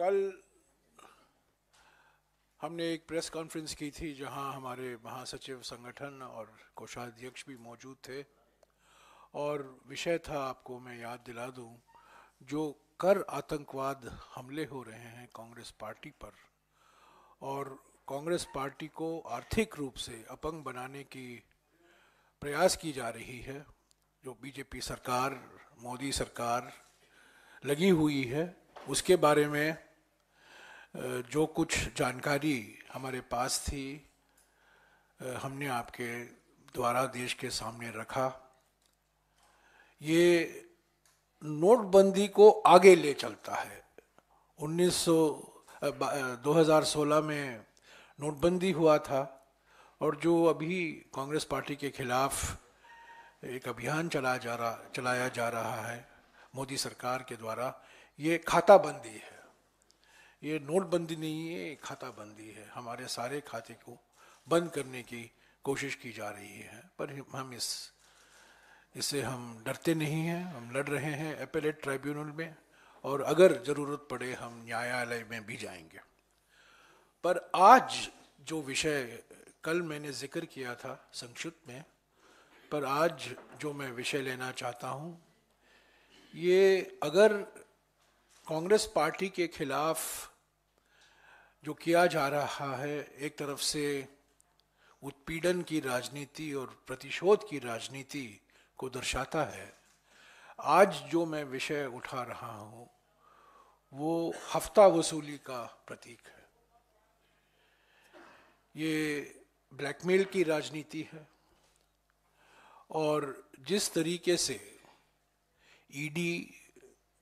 कल हमने एक प्रेस कॉन्फ्रेंस की थी जहां हमारे महासचिव संगठन और कोषाध्यक्ष भी मौजूद थे और विषय था आपको मैं याद दिला दूं जो कर आतंकवाद हमले हो रहे हैं कांग्रेस पार्टी पर और कांग्रेस पार्टी को आर्थिक रूप से अपंग बनाने की प्रयास की जा रही है जो बीजेपी सरकार मोदी सरकार लगी हुई है उसके बारे में जो कुछ जानकारी हमारे पास थी हमने आपके द्वारा देश के सामने रखा ये नोटबंदी को आगे ले चलता है 1900 2016 में नोटबंदी हुआ था और जो अभी कांग्रेस पार्टी के खिलाफ एक अभियान चला जा रहा चलाया जा रहा है मोदी सरकार के द्वारा ये खाताबंदी है ये नोटबंदी नहीं है खाता बंदी है हमारे सारे खाते को बंद करने की कोशिश की जा रही है पर हम इस इससे हम डरते नहीं हैं हम लड़ रहे हैं अपेलेट ट्राइब्यूनल में और अगर ज़रूरत पड़े हम न्यायालय में भी जाएंगे पर आज जो विषय कल मैंने जिक्र किया था संक्षिप्त में पर आज जो मैं विषय लेना चाहता हूँ ये अगर कांग्रेस पार्टी के खिलाफ जो किया जा रहा है एक तरफ से उत्पीड़न की राजनीति और प्रतिशोध की राजनीति को दर्शाता है आज जो मैं विषय उठा रहा हूँ वो हफ्ता वसूली का प्रतीक है ये ब्लैकमेल की राजनीति है और जिस तरीके से ईडी e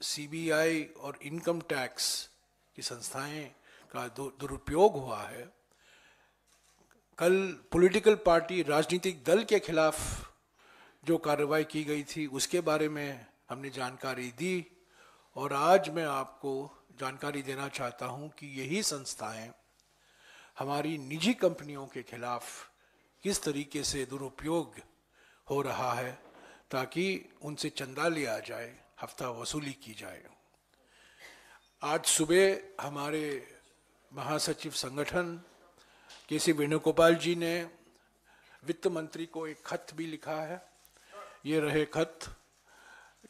सीबीआई और इनकम टैक्स की संस्थाएं का दुरुपयोग हुआ है कल पॉलिटिकल पार्टी राजनीतिक दल के खिलाफ जो कार्रवाई की गई थी उसके बारे में हमने जानकारी दी और आज मैं आपको जानकारी देना चाहता हूं कि यही संस्थाएं हमारी निजी कंपनियों के खिलाफ किस तरीके से दुरुपयोग हो रहा है ताकि उनसे चंदा लिया जाए हफ्ता वसूली की जाए आज सुबह हमारे महासचिव संगठन के सी वेणुगोपाल जी ने वित्त मंत्री को एक खत भी लिखा है ये रहे खत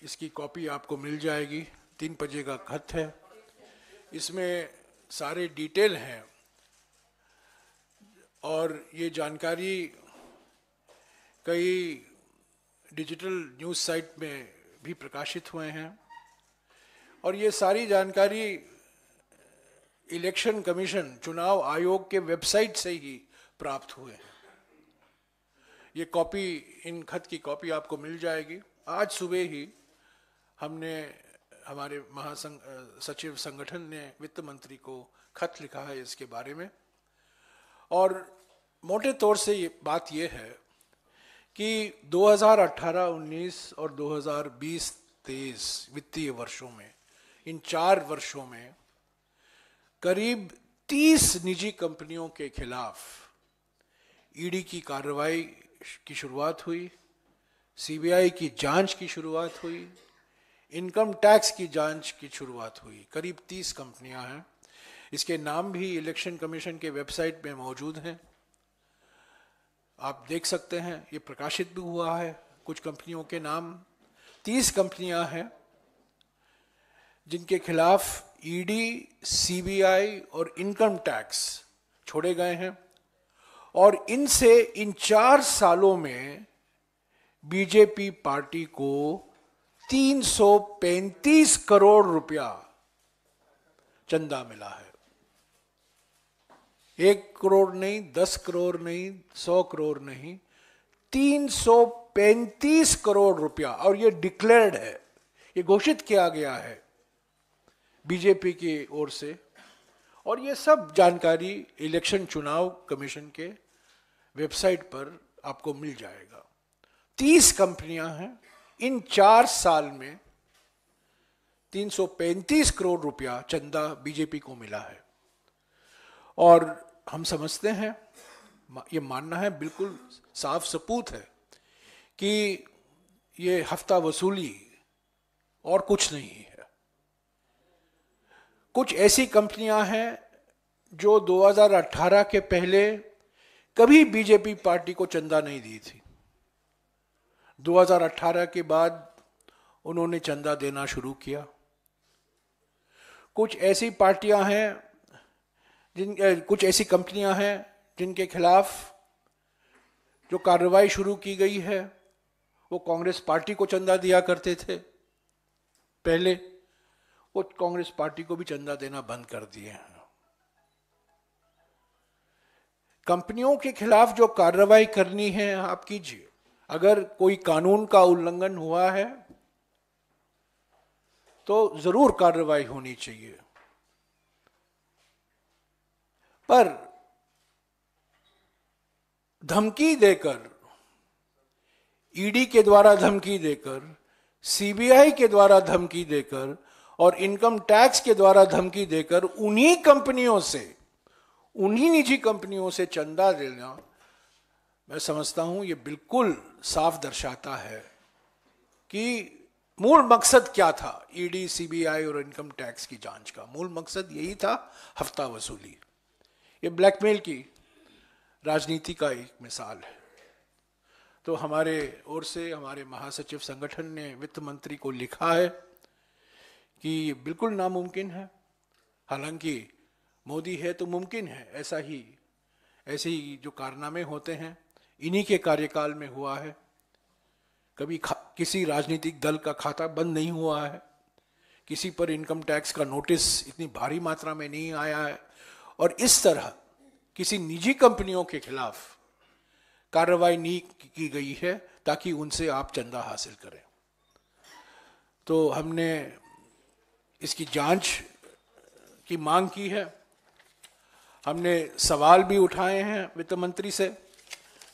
इसकी कॉपी आपको मिल जाएगी तीन पजे का खत है इसमें सारे डिटेल हैं और ये जानकारी कई डिजिटल न्यूज़ साइट में भी प्रकाशित हुए हैं और ये सारी जानकारी इलेक्शन कमीशन चुनाव आयोग के वेबसाइट से ही प्राप्त हुए हैं ये कॉपी इन खत की कॉपी आपको मिल जाएगी आज सुबह ही हमने हमारे महासंग सचिव संगठन ने वित्त मंत्री को खत लिखा है इसके बारे में और मोटे तौर से ये बात यह है कि 2018-19 और 2020-23 वित्तीय वर्षों में इन चार वर्षों में करीब 30 निजी कंपनियों के खिलाफ ईडी e की कार्रवाई की शुरुआत हुई सीबीआई की जांच की शुरुआत हुई इनकम टैक्स की जांच की शुरुआत हुई करीब 30 कंपनियां हैं इसके नाम भी इलेक्शन कमीशन के वेबसाइट में मौजूद हैं आप देख सकते हैं ये प्रकाशित भी हुआ है कुछ कंपनियों के नाम तीस कंपनियां हैं जिनके खिलाफ ईडी e सीबीआई और इनकम टैक्स छोड़े गए हैं और इनसे इन चार सालों में बीजेपी पार्टी को 335 करोड़ रुपया चंदा मिला है एक करोड़ नहीं दस करोड़ नहीं सौ करोड़ नहीं तीन सौ पैंतीस करोड़ रुपया और ये डिक्लेयर्ड है ये घोषित किया गया है बीजेपी की ओर से और ये सब जानकारी इलेक्शन चुनाव कमीशन के वेबसाइट पर आपको मिल जाएगा तीस कंपनियां हैं इन चार साल में 335 करोड़ रुपया चंदा बीजेपी को मिला है और हम समझते हैं ये मानना है बिल्कुल साफ सपूत है कि ये हफ्ता वसूली और कुछ नहीं है कुछ ऐसी कंपनियां हैं जो 2018 के पहले कभी बीजेपी पार्टी को चंदा नहीं दी थी 2018 के बाद उन्होंने चंदा देना शुरू किया कुछ ऐसी पार्टियां हैं जिन कुछ ऐसी कंपनियां हैं जिनके खिलाफ जो कार्रवाई शुरू की गई है वो कांग्रेस पार्टी को चंदा दिया करते थे पहले वो कांग्रेस पार्टी को भी चंदा देना बंद कर दिए हैं कंपनियों के खिलाफ जो कार्रवाई करनी है आप कीजिए अगर कोई कानून का उल्लंघन हुआ है तो जरूर कार्रवाई होनी चाहिए पर धमकी देकर ईडी के द्वारा धमकी देकर सीबीआई के द्वारा धमकी देकर और इनकम टैक्स के द्वारा धमकी देकर उन्हीं कंपनियों से उन्हीं निजी कंपनियों से चंदा देना मैं समझता हूं ये बिल्कुल साफ दर्शाता है कि मूल मकसद क्या था ईडी सीबीआई और इनकम टैक्स की जांच का मूल मकसद यही था हफ्ता वसूली ये ब्लैकमेल की राजनीति का एक मिसाल है तो हमारे ओर से हमारे महासचिव संगठन ने वित्त मंत्री को लिखा है कि ये बिल्कुल नामुमकिन है हालांकि मोदी है तो मुमकिन है ऐसा ही ऐसे ही जो कारनामे होते हैं इन्हीं के कार्यकाल में हुआ है कभी किसी राजनीतिक दल का खाता बंद नहीं हुआ है किसी पर इनकम टैक्स का नोटिस इतनी भारी मात्रा में नहीं आया है और इस तरह किसी निजी कंपनियों के खिलाफ कार्रवाई नहीं की गई है ताकि उनसे आप चंदा हासिल करें तो हमने इसकी जांच की मांग की है हमने सवाल भी उठाए हैं वित्त मंत्री से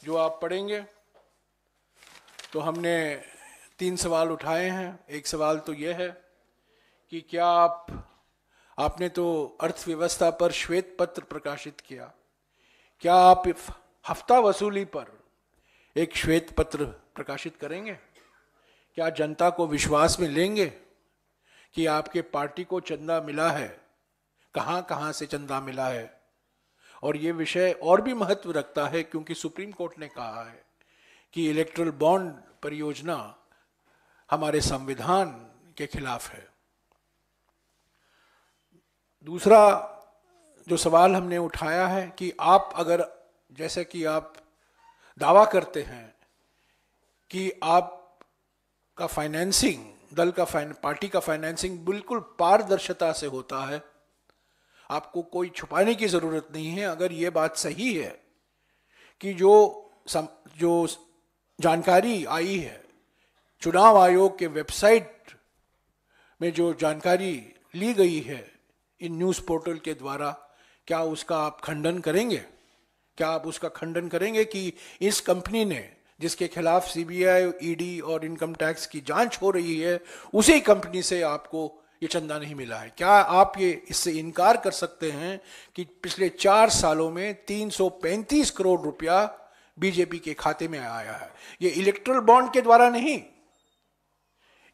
जो आप पढ़ेंगे तो हमने तीन सवाल उठाए हैं एक सवाल तो यह है कि क्या आप आपने तो अर्थव्यवस्था पर श्वेत पत्र प्रकाशित किया क्या आप हफ्ता वसूली पर एक श्वेत पत्र प्रकाशित करेंगे क्या जनता को विश्वास में लेंगे कि आपके पार्टी को चंदा मिला है कहाँ कहाँ से चंदा मिला है और ये विषय और भी महत्व रखता है क्योंकि सुप्रीम कोर्ट ने कहा है कि इलेक्ट्रल बॉन्ड परियोजना हमारे संविधान के खिलाफ है दूसरा जो सवाल हमने उठाया है कि आप अगर जैसे कि आप दावा करते हैं कि आप का फाइनेंसिंग दल का फाइन पार्टी का फाइनेंसिंग बिल्कुल पारदर्शिता से होता है आपको कोई छुपाने की ज़रूरत नहीं है अगर ये बात सही है कि जो सम, जो जानकारी आई है चुनाव आयोग के वेबसाइट में जो जानकारी ली गई है इन न्यूज़ पोर्टल के द्वारा क्या उसका आप खंडन करेंगे क्या आप उसका खंडन करेंगे कि इस कंपनी ने जिसके खिलाफ सीबीआई ईडी e और इनकम टैक्स की जांच हो रही है उसी कंपनी से आपको ये चंदा नहीं मिला है क्या आप ये इससे इनकार कर सकते हैं कि पिछले चार सालों में 335 करोड़ रुपया बीजेपी के खाते में आया है ये इलेक्ट्रल बॉन्ड के द्वारा नहीं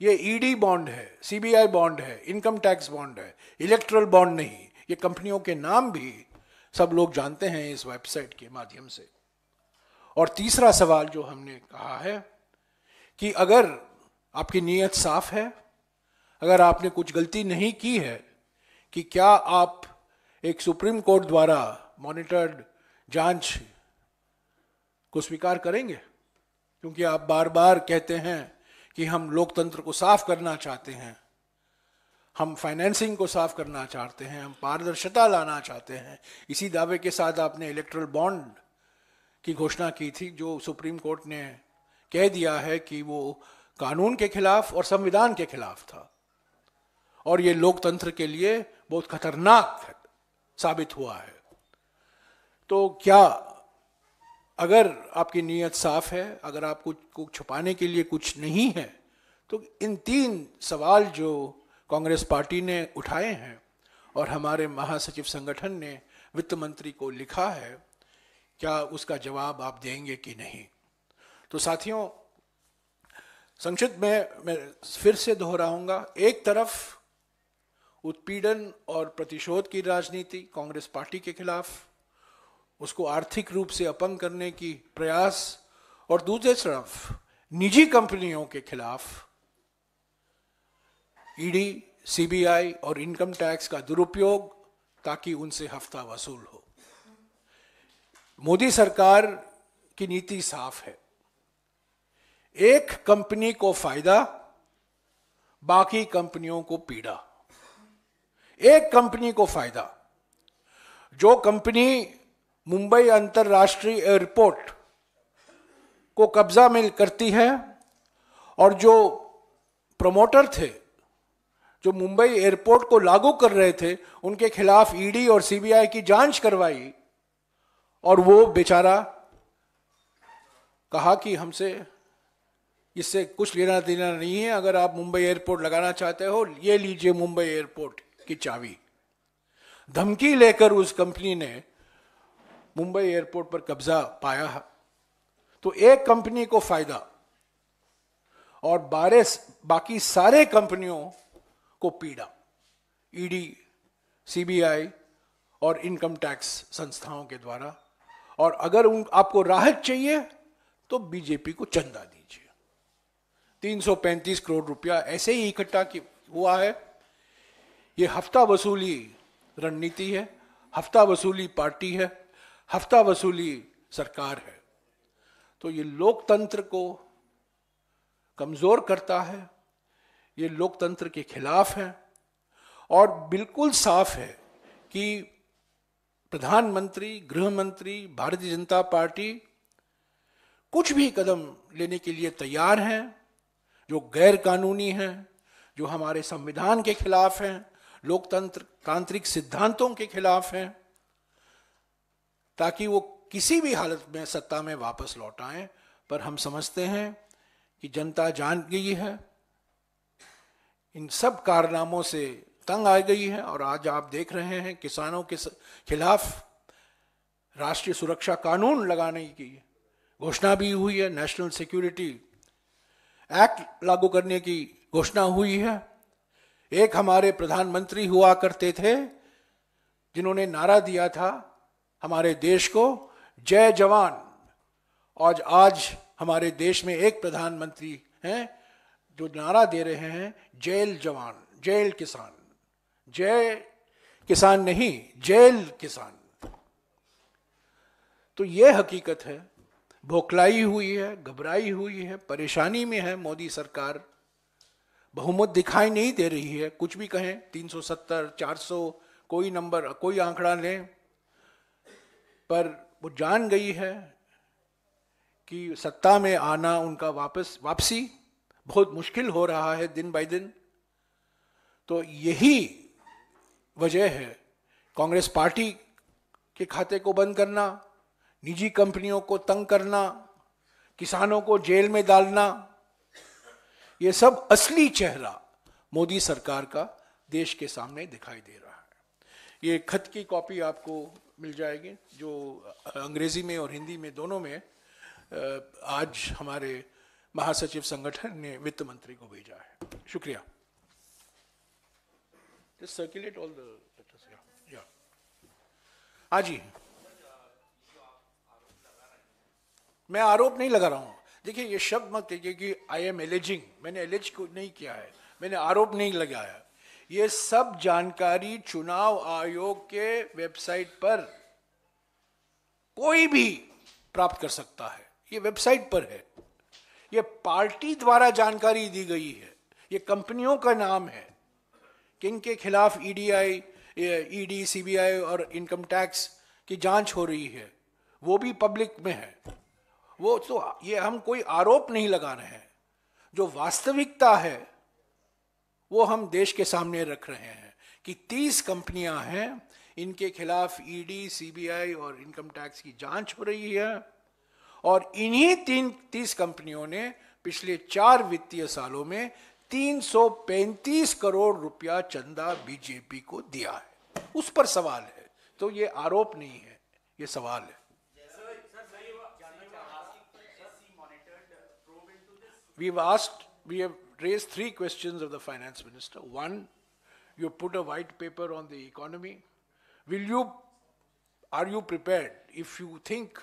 ये ईडी e बॉन्ड है सीबीआई बॉन्ड है इनकम टैक्स बॉन्ड है इलेक्ट्रल बॉन्ड नहीं ये कंपनियों के नाम भी सब लोग जानते हैं इस वेबसाइट के माध्यम से और तीसरा सवाल जो हमने कहा है कि अगर आपकी नीयत साफ है अगर आपने कुछ गलती नहीं की है कि क्या आप एक सुप्रीम कोर्ट द्वारा मॉनिटर्ड जांच को स्वीकार करेंगे क्योंकि आप बार बार कहते हैं कि हम लोकतंत्र को साफ करना चाहते हैं हम फाइनेंसिंग को साफ करना चाहते हैं हम पारदर्शिता लाना चाहते हैं इसी दावे के साथ आपने इलेक्ट्रल बॉन्ड की घोषणा की थी जो सुप्रीम कोर्ट ने कह दिया है कि वो कानून के खिलाफ और संविधान के खिलाफ था और ये लोकतंत्र के लिए बहुत खतरनाक साबित हुआ है तो क्या अगर आपकी नीयत साफ है अगर आप कुछ को छुपाने के लिए कुछ नहीं है तो इन तीन सवाल जो कांग्रेस पार्टी ने उठाए हैं और हमारे महासचिव संगठन ने वित्त मंत्री को लिखा है क्या उसका जवाब आप देंगे कि नहीं तो साथियों संक्षिप्त में मैं फिर से दोहराऊंगा एक तरफ उत्पीड़न और प्रतिशोध की राजनीति कांग्रेस पार्टी के खिलाफ उसको आर्थिक रूप से अपंग करने की प्रयास और दूसरे तरफ निजी कंपनियों के खिलाफ ईडी e सीबीआई और इनकम टैक्स का दुरुपयोग ताकि उनसे हफ्ता वसूल हो मोदी सरकार की नीति साफ है एक कंपनी को फायदा बाकी कंपनियों को पीड़ा एक कंपनी को फायदा जो कंपनी मुंबई अंतर्राष्ट्रीय एयरपोर्ट को कब्जा मिल करती है और जो प्रमोटर थे जो मुंबई एयरपोर्ट को लागू कर रहे थे उनके खिलाफ ईडी e और सीबीआई की जांच करवाई और वो बेचारा कहा कि हमसे इससे कुछ लेना देना नहीं है अगर आप मुंबई एयरपोर्ट लगाना चाहते हो ये लीजिए मुंबई एयरपोर्ट की चाबी धमकी लेकर उस कंपनी ने मुंबई एयरपोर्ट पर कब्जा पाया है तो एक कंपनी को फायदा और बारह बाकी सारे कंपनियों को पीड़ा ईडी e सीबीआई और इनकम टैक्स संस्थाओं के द्वारा और अगर उन आपको राहत चाहिए तो बीजेपी को चंदा दीजिए 335 करोड़ रुपया ऐसे ही इकट्ठा हुआ है ये हफ्ता वसूली रणनीति है हफ्ता वसूली पार्टी है हफ्ता वसूली सरकार है तो ये लोकतंत्र को कमजोर करता है ये लोकतंत्र के खिलाफ है और बिल्कुल साफ है कि प्रधानमंत्री गृह मंत्री भारतीय जनता पार्टी कुछ भी कदम लेने के लिए तैयार हैं जो गैर कानूनी हैं जो हमारे संविधान के खिलाफ हैं लोकतंत्र तांत्रिक सिद्धांतों के खिलाफ हैं ताकि वो किसी भी हालत में सत्ता में वापस लौट आए पर हम समझते हैं कि जनता जान गई है इन सब कारनामों से तंग आ गई है और आज आप देख रहे हैं किसानों के खिलाफ राष्ट्रीय सुरक्षा कानून लगाने की घोषणा भी हुई है नेशनल सिक्योरिटी एक्ट लागू करने की घोषणा हुई है एक हमारे प्रधानमंत्री हुआ करते थे जिन्होंने नारा दिया था हमारे देश को जय जवान और आज हमारे देश में एक प्रधानमंत्री हैं जो नारा दे रहे हैं जेल जवान जेल किसान जय किसान नहीं जेल किसान तो ये हकीकत है भोखलाई हुई है घबराई हुई है परेशानी में है मोदी सरकार बहुमत दिखाई नहीं दे रही है कुछ भी कहें 370, 400 कोई नंबर कोई आंकड़ा लें पर वो जान गई है कि सत्ता में आना उनका वापस वापसी बहुत मुश्किल हो रहा है दिन बाय दिन तो यही वजह है कांग्रेस पार्टी के खाते को बंद करना निजी कंपनियों को तंग करना किसानों को जेल में डालना ये सब असली चेहरा मोदी सरकार का देश के सामने दिखाई दे रहा है ये खत की कॉपी आपको मिल जाएगी जो अंग्रेजी में और हिंदी में दोनों में आज हमारे महासचिव संगठन ने वित्त मंत्री को भेजा है शुक्रिया सर्कुलेट ऑल हाँ जी मैं आरोप नहीं लगा रहा हूँ देखिए ये शब्द मत देखिए कि आई एम एलिजिंग मैंने एलिज को नहीं किया है मैंने आरोप नहीं लगाया ये सब जानकारी चुनाव आयोग के वेबसाइट पर कोई भी प्राप्त कर सकता है ये वेबसाइट पर है ये पार्टी द्वारा जानकारी दी गई है ये कंपनियों का नाम है किन के खिलाफ ईडीआई ईडी सीबीआई और इनकम टैक्स की जांच हो रही है वो भी पब्लिक में है वो तो ये हम कोई आरोप नहीं लगा रहे हैं जो वास्तविकता है वो हम देश के सामने रख रहे हैं कि तीस कंपनियां हैं इनके खिलाफ ईडी e सीबीआई और इनकम टैक्स की जांच हो रही है और इन्हीं तीन तीस कंपनियों ने पिछले चार वित्तीय सालों में 335 करोड़ रुपया चंदा बीजेपी को दिया है उस पर सवाल है तो ये आरोप नहीं है ये सवाल है we waste we Raise three questions of the finance minister. One, you put a white paper on the economy. Will you, are you prepared? If you think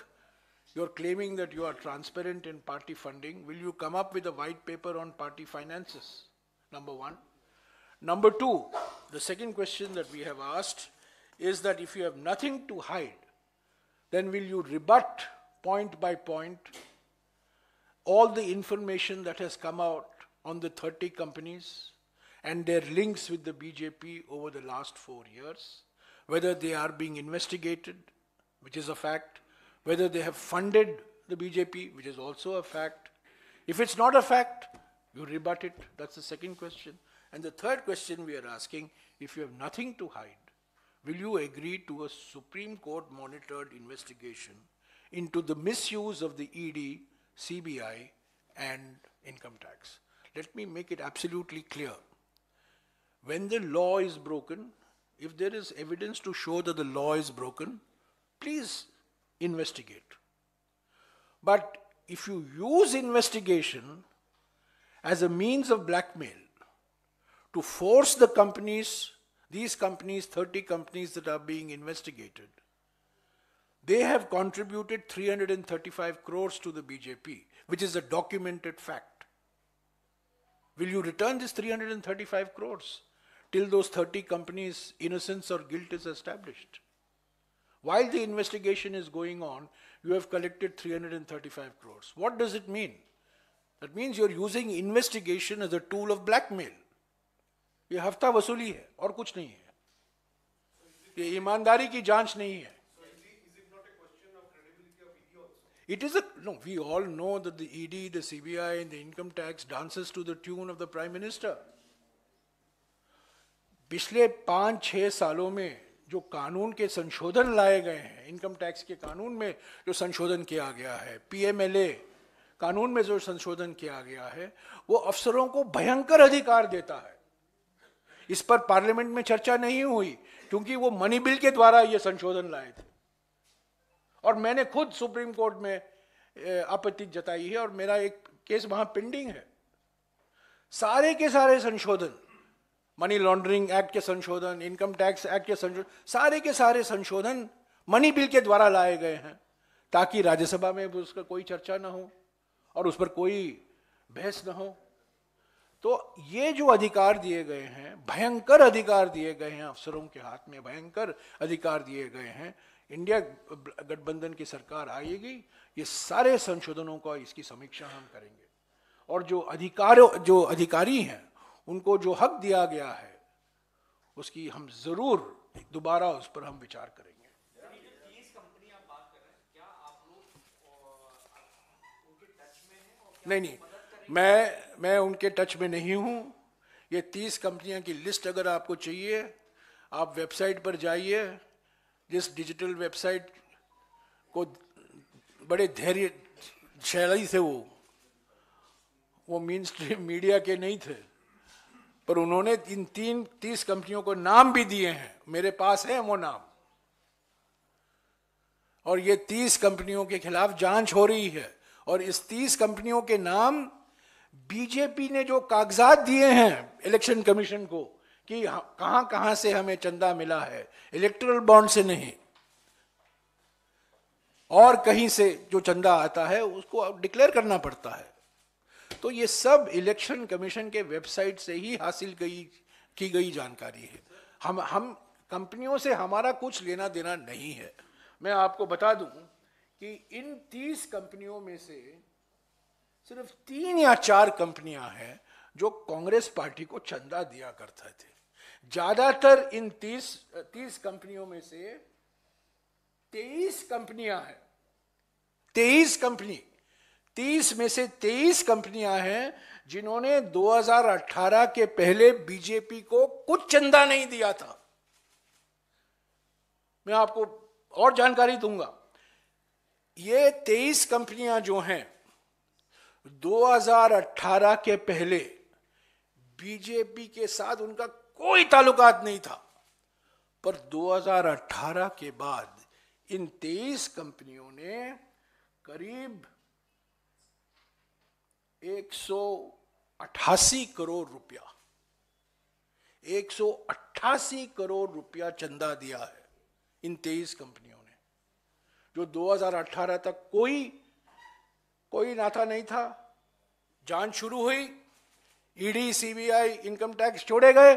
you're claiming that you are transparent in party funding, will you come up with a white paper on party finances? Number one. Number two, the second question that we have asked is that if you have nothing to hide, then will you rebut point by point all the information that has come out on the 30 companies and their links with the BJP over the last four years, whether they are being investigated, which is a fact, whether they have funded the BJP, which is also a fact. If it's not a fact, you rebut it. That's the second question. And the third question we are asking if you have nothing to hide, will you agree to a Supreme Court monitored investigation into the misuse of the ED, CBI, and income tax? Let me make it absolutely clear. When the law is broken, if there is evidence to show that the law is broken, please investigate. But if you use investigation as a means of blackmail to force the companies, these companies, 30 companies that are being investigated, they have contributed 335 crores to the BJP, which is a documented fact. Will you return this 335 crores till those 30 companies' innocence or guilt is established? While the investigation is going on, you have collected 335 crores. What does it mean? That means you're using investigation as a tool of blackmail. ये हफ्ता वसूली है और कुछ नहीं है ये ईमानदारी की जांच नहीं है It is a no. We all know that the ED, the CBI, and the income tax dances to the tune of the prime minister. पिछले पांच छह सालों में जो कानून के संशोधन लाए गए हैं इनकम टैक्स के कानून में जो संशोधन किया गया है पीएमएलए कानून में जो संशोधन किया गया है वो अफसरों को भयंकर अधिकार देता है इस पर पार्लियामेंट में चर्चा नहीं हुई क्योंकि वो मनी बिल के द्वारा ये संशोधन लाए थे और मैंने खुद सुप्रीम कोर्ट में आपत्ति जताई है और मेरा एक केस वहां पेंडिंग है सारे के सारे संशोधन मनी लॉन्ड्रिंग एक्ट के संशोधन इनकम टैक्स एक्ट के संशोधन सारे के सारे संशोधन मनी बिल के द्वारा लाए गए हैं ताकि राज्यसभा में उसका कोई चर्चा ना हो और उस पर कोई बहस ना हो तो ये जो अधिकार दिए गए हैं भयंकर अधिकार दिए गए हैं अफसरों के हाथ में भयंकर अधिकार दिए गए हैं इंडिया गठबंधन की सरकार आएगी ये सारे संशोधनों का इसकी समीक्षा हम करेंगे और जो अधिकारों जो अधिकारी हैं उनको जो हक दिया गया है उसकी हम जरूर दोबारा उस पर हम विचार करेंगे नहीं नहीं मैं मैं उनके टच में नहीं हूँ ये तीस कंपनियाँ की लिस्ट अगर आपको चाहिए आप वेबसाइट पर जाइए जिस डिजिटल वेबसाइट को बड़े धैर्य शैली से वो वो मीन स्ट्रीम मीडिया के नहीं थे पर उन्होंने इन तीन तीस कंपनियों को नाम भी दिए हैं मेरे पास है वो नाम और ये तीस कंपनियों के खिलाफ जांच हो रही है और इस तीस कंपनियों के नाम बीजेपी ने जो कागजात दिए हैं इलेक्शन कमीशन को कि कहां कहां से हमें चंदा मिला है इलेक्ट्रल बॉन्ड से नहीं और कहीं से जो चंदा आता है उसको डिक्लेयर करना पड़ता है तो ये सब इलेक्शन कमीशन के वेबसाइट से ही हासिल गई की गई जानकारी है हम हम कंपनियों से हमारा कुछ लेना देना नहीं है मैं आपको बता दूं कि इन तीस कंपनियों में से सिर्फ तीन या चार कंपनियां हैं जो कांग्रेस पार्टी को चंदा दिया करते थे ज्यादातर इन तीस तीस कंपनियों में से तेईस कंपनियां हैं तेईस कंपनी तीस में से तेईस कंपनियां हैं जिन्होंने 2018 के पहले बीजेपी को कुछ चंदा नहीं दिया था मैं आपको और जानकारी दूंगा ये तेईस कंपनियां जो हैं 2018 के पहले बीजेपी के साथ उनका कोई ताल्लुकात नहीं था पर 2018 के बाद इन तेईस कंपनियों ने करीब 188 करोड़ रुपया 188 करोड़ रुपया चंदा दिया है इन तेईस कंपनियों ने जो 2018 तक कोई कोई नाथा नहीं था जांच शुरू हुई ईडी सीबीआई इनकम टैक्स छोड़े गए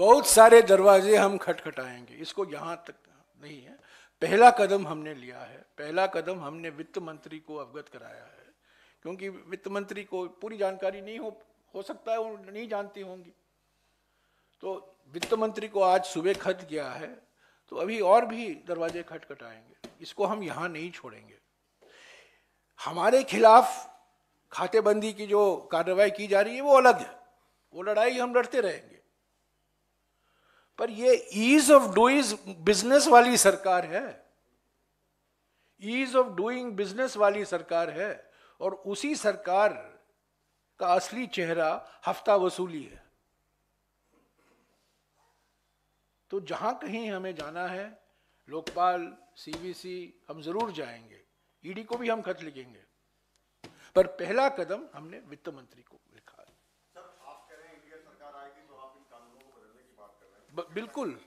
बहुत सारे दरवाजे हम खटखटाएंगे इसको यहाँ तक नहीं है पहला कदम हमने लिया है पहला कदम हमने वित्त मंत्री को अवगत कराया है क्योंकि वित्त मंत्री को पूरी जानकारी नहीं हो हो सकता है वो नहीं जानती होंगी तो वित्त मंत्री को आज सुबह खत गया है तो अभी और भी दरवाजे खटखटाएंगे इसको हम यहाँ नहीं छोड़ेंगे हमारे खिलाफ खातेबंदी की जो कार्रवाई की जा रही है वो अलग है वो लड़ाई हम लड़ते रहेंगे पर ये ईज ऑफ डूइंग बिजनेस वाली सरकार है ईज ऑफ डूइंग बिजनेस वाली सरकार है और उसी सरकार का असली चेहरा हफ्ता वसूली है तो जहां कहीं हमें जाना है लोकपाल सीबीसी हम जरूर जाएंगे ईडी e को भी हम खत लिखेंगे पर पहला कदम हमने वित्त मंत्री को लिखा बिल्कुल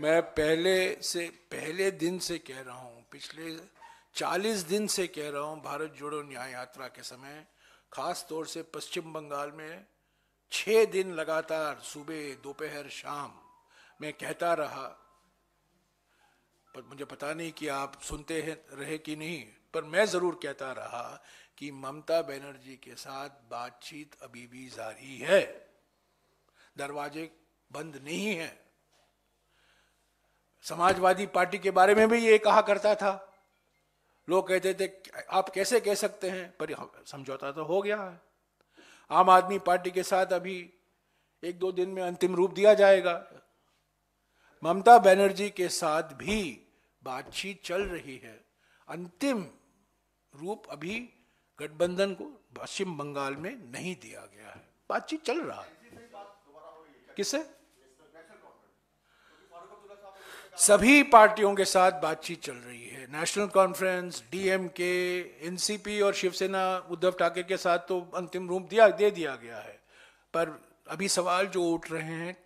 मैं पहले से पहले दिन से कह रहा हूँ पिछले 40 दिन से कह रहा हूँ भारत जोड़ो न्याय यात्रा के समय खास तौर से पश्चिम बंगाल में छः दिन लगातार सुबह दोपहर शाम मैं कहता रहा पर मुझे पता नहीं कि आप सुनते हैं रहे कि नहीं पर मैं जरूर कहता रहा कि ममता बनर्जी के साथ बातचीत अभी भी जारी है दरवाजे बंद नहीं है समाजवादी पार्टी के बारे में भी ये कहा करता था लोग कहते थे आप कैसे कह सकते हैं पर समझौता तो हो गया है आम आदमी पार्टी के साथ अभी एक दो दिन में अंतिम रूप दिया जाएगा ममता बनर्जी के साथ भी बातचीत चल रही है अंतिम रूप अभी गठबंधन को पश्चिम बंगाल में नहीं दिया गया है बातचीत चल रहा है किसे सभी पार्टियों के साथ बातचीत चल रही है नेशनल कॉन्फ्रेंस डीएमके एनसीपी और शिवसेना उद्धव ठाकरे के साथ तो अंतिम रूप दिया दे दिया गया है पर अभी सवाल जो उठ रहे हैं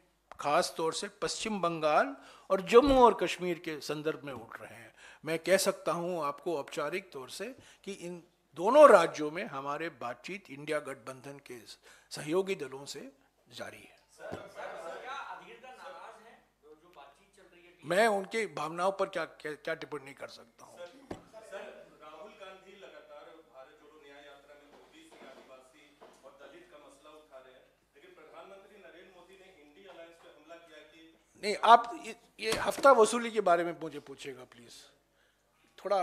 खास तौर से पश्चिम बंगाल और जम्मू और कश्मीर के संदर्भ में उठ रहे हैं मैं कह सकता हूं आपको औपचारिक तौर से कि इन दोनों राज्यों में हमारे बातचीत इंडिया गठबंधन के सहयोगी दलों से जारी है मैं उनकी भावनाओं पर क्या क्या टिप्पणी कर सकता हूँ नहीं आप ये, हफ्ता वसूली के बारे में मुझे पूछेगा प्लीज थोड़ा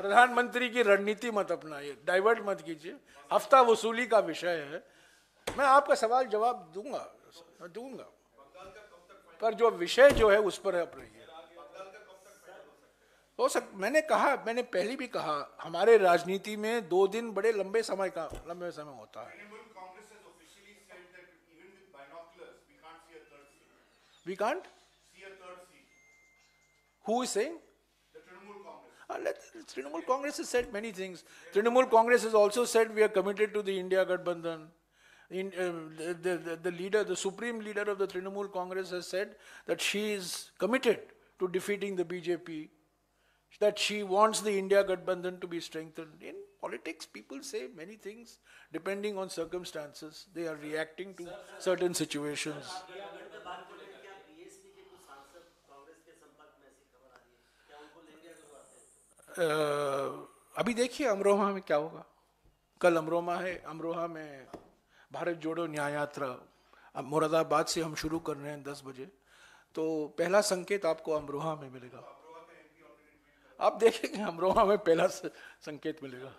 प्रधानमंत्री की रणनीति मत अपनाइए डाइवर्ट मत कीजिए हफ्ता वसूली का विषय है मैं आपका सवाल जवाब दूंगा मैं दूंगा पर जो विषय जो है उस पर है रही हो सक मैंने कहा मैंने पहले भी कहा हमारे राजनीति में दो दिन बड़े लंबे समय का लंबे समय होता है We can't see a third seat. Who is saying? The Trinamool Congress. Uh, let, Trinamool Congress has said many things. Yes. Trinamool Congress has also said we are committed to the India Gadbandhan. In, uh, the, the, the leader, the supreme leader of the Trinamool Congress has said that she is committed to defeating the BJP, that she wants the India Gadbandhan to be strengthened. In politics, people say many things depending on circumstances. They are reacting to certain situations. अभी देखिए अमरोहा में क्या होगा कल अमरोहा है अमरोहा में भारत जोड़ो न्याय यात्रा अब मुरादाबाद से हम शुरू कर रहे हैं दस बजे तो पहला संकेत आपको अमरोहा में मिलेगा आप देखेंगे अमरोहा में पहला संकेत मिलेगा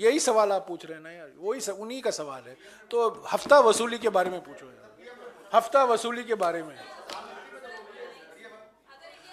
यही सवाल आप पूछ रहे हैं ना यार वही उन्हीं का सवाल है तो हफ्ता वसूली के बारे में पूछो यार हफ्ता वसूली के बारे में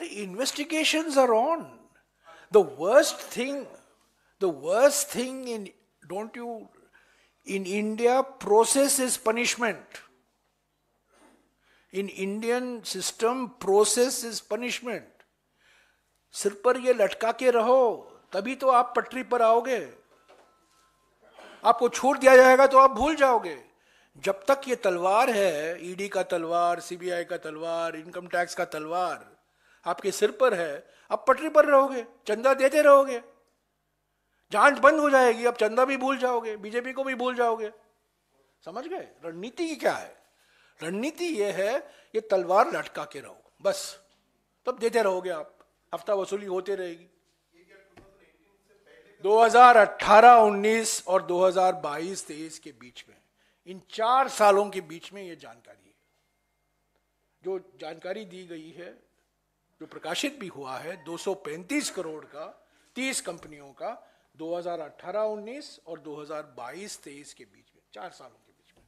The investigations are on. The worst thing, the worst thing in, don't you, in India, process is punishment. In Indian system, process is punishment. sir par ye latka ke raho tabhi to aap patri par आओगे आपको छोड़ दिया जाएगा तो आप भूल जाओगे जब तक ये तलवार है ईडी का तलवार सीबीआई का तलवार इनकम टैक्स का तलवार आपके सिर पर है आप पटरी पर रहोगे चंदा देते रहोगे जांच बंद हो जाएगी अब चंदा भी भूल जाओगे बीजेपी को भी भूल जाओगे समझ गए रणनीति की क्या है रणनीति ये है ये तलवार लटका के रहो बस तब देते रहोगे आप हफ्ता वसूली होते रहेगी 2018-19 और 2022-23 के बीच में इन चार सालों के बीच में ये जानकारी है जो जानकारी दी गई है जो प्रकाशित भी हुआ है 235 करोड़ का 30 कंपनियों का 2018-19 और 2022-23 के बीच में चार सालों के बीच में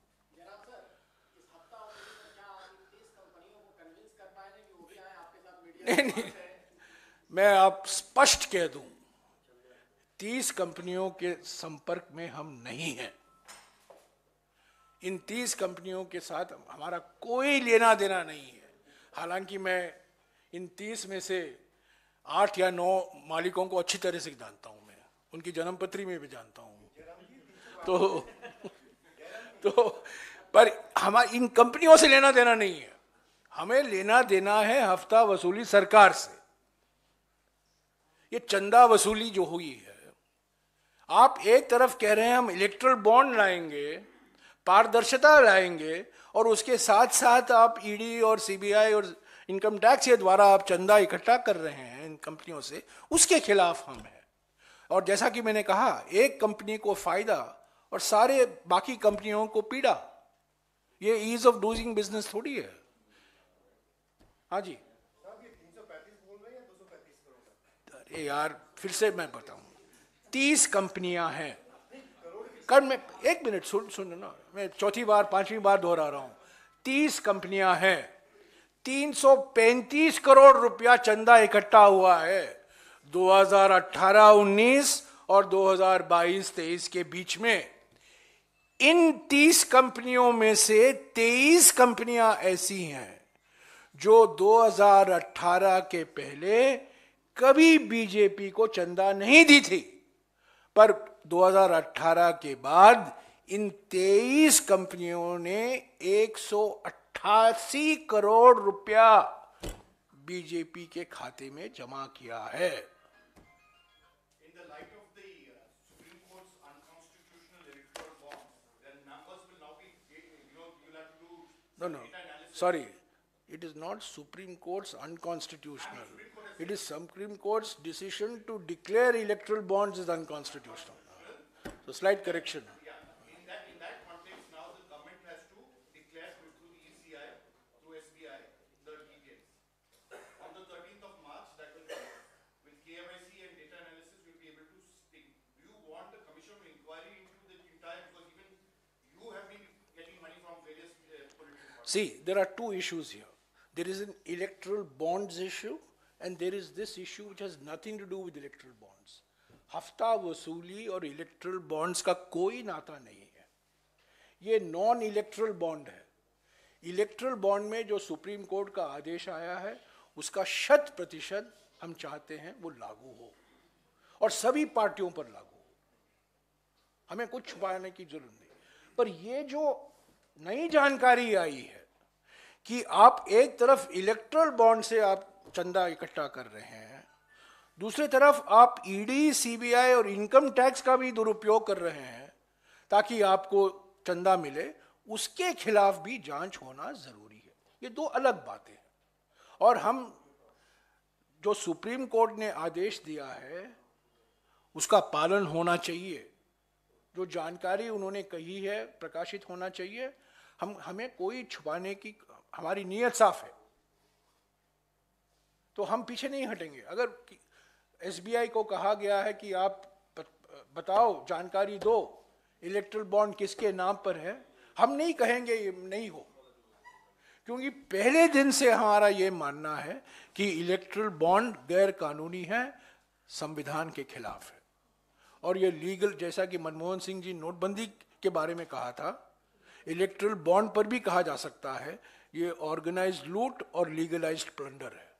नहीं नहीं मैं आप स्पष्ट कह दूं तीस कंपनियों के संपर्क में हम नहीं हैं इन तीस कंपनियों के साथ हमारा कोई लेना देना नहीं है हालांकि मैं इन तीस में से आठ या नौ मालिकों को अच्छी तरह से जानता हूं मैं उनकी जन्मपत्री में भी जानता हूं तो तो पर हमारे इन कंपनियों से लेना देना नहीं है हमें लेना देना है हफ्ता वसूली सरकार से ये चंदा वसूली जो हुई है आप एक तरफ कह रहे हैं हम इलेक्ट्रल बॉन्ड लाएंगे पारदर्शिता लाएंगे और उसके साथ साथ आप ईडी e और सीबीआई और इनकम टैक्स के द्वारा आप चंदा इकट्ठा कर रहे हैं इन कंपनियों से उसके खिलाफ हम हैं और जैसा कि मैंने कहा एक कंपनी को फायदा और सारे बाकी कंपनियों को पीड़ा ये ईज ऑफ डूजिंग बिजनेस थोड़ी है हाँ जी अरे यार फिर से मैं बताऊं तीस कंपनियां हैं कर मैं एक मिनट सुन सुन ना मैं चौथी बार पांचवी बार दोहरा रहा हूं तीस कंपनियां हैं 335 करोड़ रुपया चंदा इकट्ठा हुआ है 2018-19 और 2022-23 के बीच में इन 30 कंपनियों में से 23 कंपनियां ऐसी हैं जो 2018 के पहले कभी बीजेपी को चंदा नहीं दी थी पर 2018 के बाद इन 23 कंपनियों ने अट्ठासी करोड़ रुपया बीजेपी के खाते में जमा किया है no no sorry it is not Supreme Court unconstitutional it is Supreme Court decision to declare electoral bond is unconstitutional so slight correction है See, there are two issues here. There is an electoral bonds issue, and there is this issue which has nothing to do with electoral bonds. हफ्ता वसूली और erectile bonds का कोई नाता नहीं है ये नॉन इलेक्ट्रल बॉन्ड है इलेक्ट्रल बॉन्ड में जो सुप्रीम कोर्ट का आदेश आया है उसका शत प्रतिशत हम चाहते हैं वो लागू हो और सभी पार्टियों पर लागू हो हमें कुछ छुपाने की जरूरत नहीं पर ये जो नई जानकारी आई है कि आप एक तरफ इलेक्ट्रल बॉन्ड से आप चंदा इकट्ठा कर रहे हैं दूसरी तरफ आप ईडी e सीबीआई और इनकम टैक्स का भी दुरुपयोग कर रहे हैं ताकि आपको चंदा मिले उसके खिलाफ भी जांच होना जरूरी है ये दो अलग बातें हैं और हम जो सुप्रीम कोर्ट ने आदेश दिया है उसका पालन होना चाहिए जो जानकारी उन्होंने कही है प्रकाशित होना चाहिए हम हमें कोई छुपाने की हमारी नीयत साफ है तो हम पीछे नहीं हटेंगे अगर एस को कहा गया है कि आप बताओ जानकारी दो इलेक्ट्रल बॉन्ड किसके नाम पर है हम नहीं कहेंगे नहीं हो क्योंकि पहले दिन से हमारा ये मानना है कि इलेक्ट्रल बॉन्ड गैर कानूनी है संविधान के खिलाफ है और ये लीगल जैसा कि मनमोहन सिंह जी नोटबंदी के बारे में कहा था इलेक्ट्रल बॉन्ड पर भी कहा जा सकता है ये ऑर्गेनाइज्ड लूट और लीगलाइज्ड प्लंडर है